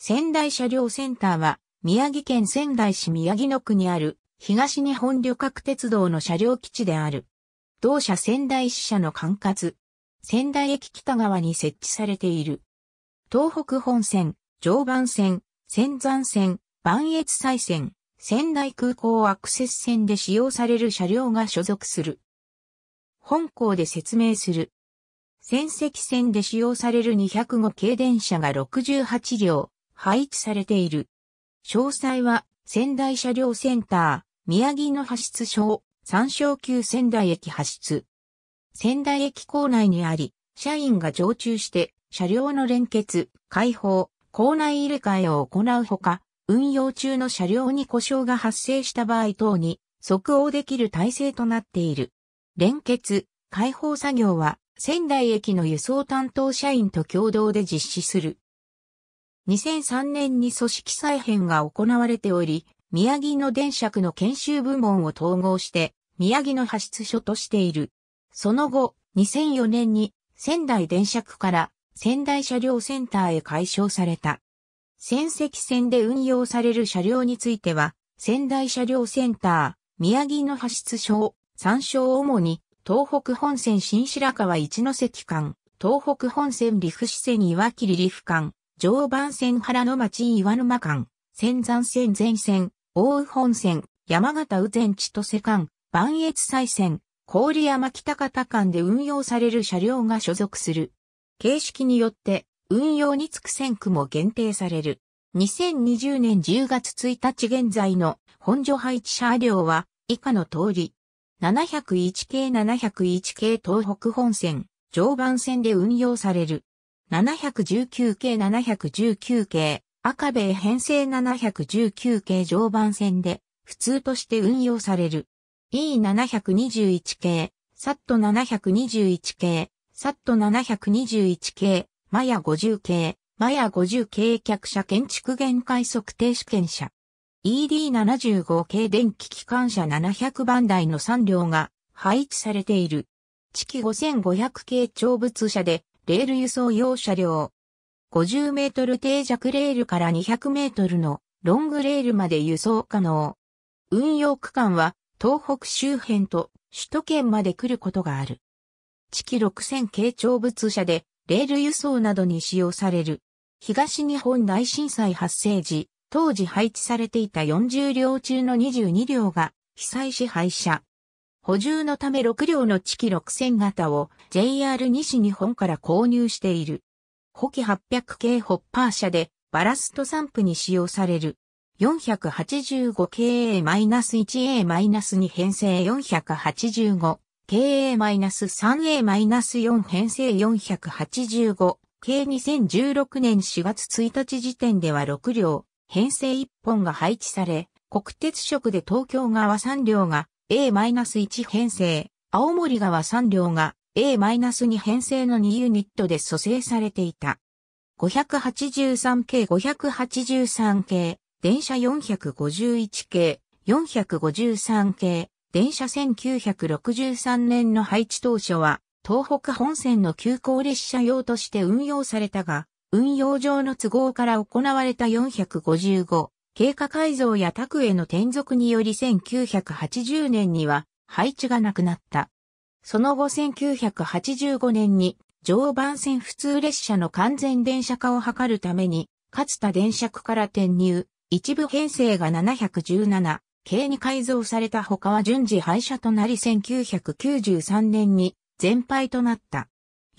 仙台車両センターは、宮城県仙台市宮城野区にある、東日本旅客鉄道の車両基地である。同社仙台支社の管轄。仙台駅北側に設置されている。東北本線、常磐線、仙山線、万越西線、仙台空港アクセス線で使用される車両が所属する。本校で説明する。仙石線で使用される205系電車が68両。配置されている。詳細は仙台車両センター、宮城の派出所、参小級仙台駅発出。仙台駅構内にあり、社員が常駐して車両の連結、開放、構内入れ替えを行うほか、運用中の車両に故障が発生した場合等に即応できる体制となっている。連結、開放作業は仙台駅の輸送担当社員と共同で実施する。2003年に組織再編が行われており、宮城の電区の研修部門を統合して、宮城の派出所としている。その後、2004年に仙台電車区から仙台車両センターへ改称された。仙石線で運用される車両については、仙台車両センター、宮城の派出所を、参照主に、東北本線新白川一ノ関間、東北本線陸フ支線岩切陸フ間、常磐線原の町岩沼間、仙山線全線、大宇本線、山形宇前千歳間、万越西線、郡山北方間で運用される車両が所属する。形式によって、運用につく線区も限定される。2020年10月1日現在の本所配置車両は以下の通り。701系701系東北本線、常磐線で運用される。719系719系、赤米編成719系常磐線で、普通として運用される。E721 系、サット721系、サット721系、マヤ50系、マヤ50系客車建築限界測定試験車。ED75 系電気機関車700番台の3両が配置されている。地期5500系長物車でレール輸送用車両。50メートル定弱レールから200メートルのロングレールまで輸送可能。運用区間は東北周辺と首都圏まで来ることがある。地基6000系長物車でレール輸送などに使用される。東日本大震災発生時、当時配置されていた40両中の22両が被災し廃車。補充のため6両の地機6000型を JR 西日本から購入している。補機800系ホッパー車でバラスト散布に使用される。485 k A-1A-2 編成485。KA-3A-4 編成485、計2016年4月1日時点では6両、編成1本が配置され、国鉄色で東京側3両が A-1 編成、青森川3両が A-2 編成の2ユニットで組成されていた。583系583系、電車451系、453系、電車1963年の配置当初は、東北本線の急行列車用として運用されたが、運用上の都合から行われた455、経過改造や宅への転属により1980年には配置がなくなった。その後1985年に常磐線普通列車の完全電車化を図るために、かつた電車区から転入、一部編成が717系に改造された他は順次廃車となり1993年に全廃となった。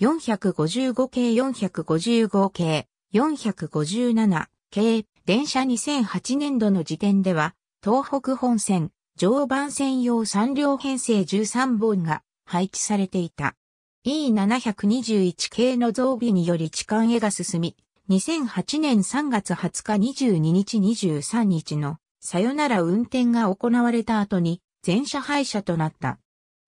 455系455系457系電車2008年度の時点では、東北本線、常磐線用3両編成13本が配置されていた。E721 系の増備により痴漢へが進み、2008年3月20日22日23日のさよなら運転が行われた後に全車廃車となった。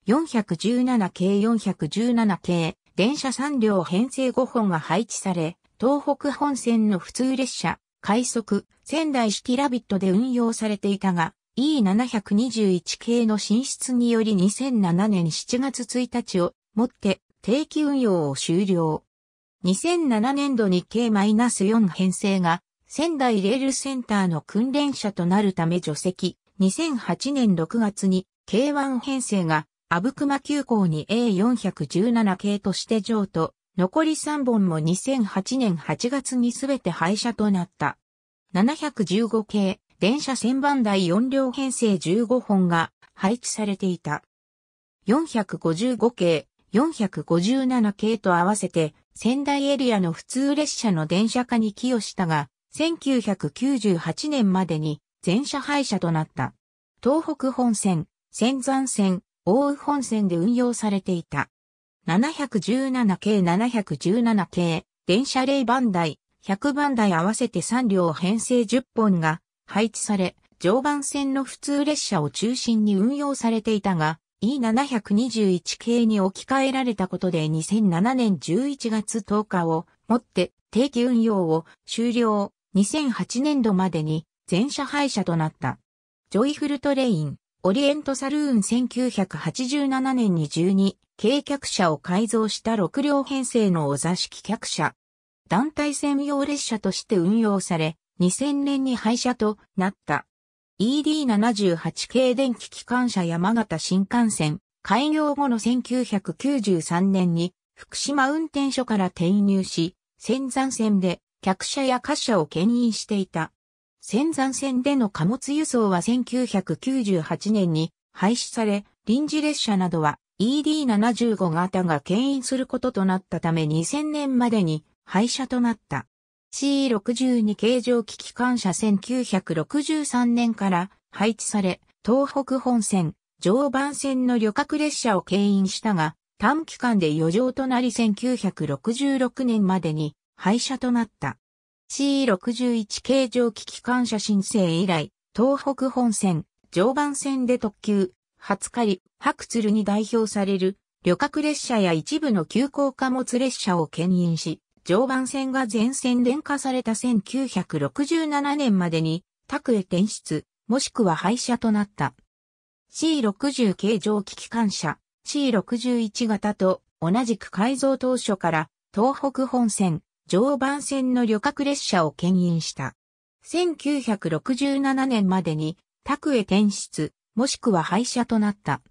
417系417系電車3両編成5本が配置され、東北本線の普通列車快速、仙台式ラビットで運用されていたが、E721 系の進出により2007年7月1日をもって定期運用を終了。2007年度に K-4 編成が仙台レールセンターの訓練車となるため除籍。2008年6月に K1 編成が阿武隈急行に A417 系として譲渡残り3本も2008年8月にすべて廃車となった。715系電車1000番台4両編成15本が配置されていた。455系、457系と合わせて仙台エリアの普通列車の電車化に寄与したが、1998年までに全車廃車となった。東北本線、仙山線、大宇本線で運用されていた。717系717系、電車0番台、100番台合わせて3両編成10本が配置され、常磐線の普通列車を中心に運用されていたが、E721 系に置き換えられたことで2007年11月10日をもって定期運用を終了2008年度までに全車廃車となった。ジョイフルトレイン、オリエントサルーン1987年に12軽客車を改造した6両編成のお座敷客車。団体専用列車として運用され、2000年に廃車となった。ED78 系電気機関車山形新幹線、開業後の1993年に福島運転所から転入し、仙山線で客車や貨車を牽引していた。仙山線での貨物輸送は1998年に廃止され、臨時列車などは ED75 型が牽引することとなったため2000年までに廃車となった。C62 形状機機関車1963年から配置され、東北本線、常磐線の旅客列車を牽引したが、短期間で余剰となり1966年までに廃車となった。C61 形状機機関車申請以来、東北本線、常磐線で特急、初狩り、白鶴に代表される旅客列車や一部の急行貨物列車を牽引し、常磐線が全線電化された1967年までに、宅へ転出、もしくは廃車となった。C60 形状機機関車、C61 型と同じく改造当初から東北本線、常磐線の旅客列車を牽引した。1967年までに、宅へ転出、もしくは廃車となった。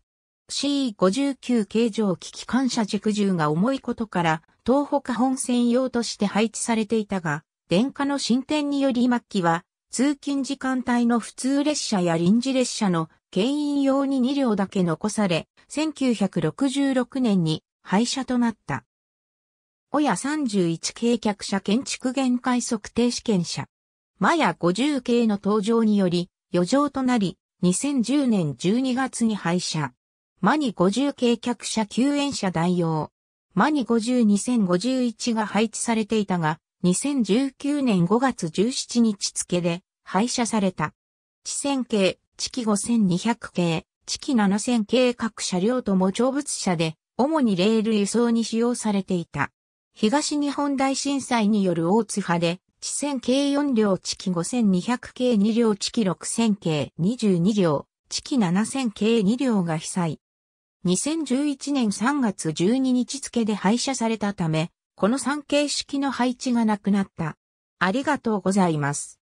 C59 形状機機関車軸重が重いことから、東北本線用として配置されていたが、電化の進展により末期は、通勤時間帯の普通列車や臨時列車の牽引用に2両だけ残され、1966年に廃車となった。親31系客車建築限界測定試験車。マヤ50系の登場により、余剰となり、2010年12月に廃車。マニ50計客車救援車代用。マニ502051が配置されていたが、2019年5月17日付で廃車された。地線系、地機5200系、地機7000系各車両とも長物車で、主にレール輸送に使用されていた。東日本大震災による大津波で地線計4両地機5200計2両地機6000計22両、地機7000計2両が被災。2011年3月12日付で廃車されたため、この3形式の配置がなくなった。ありがとうございます。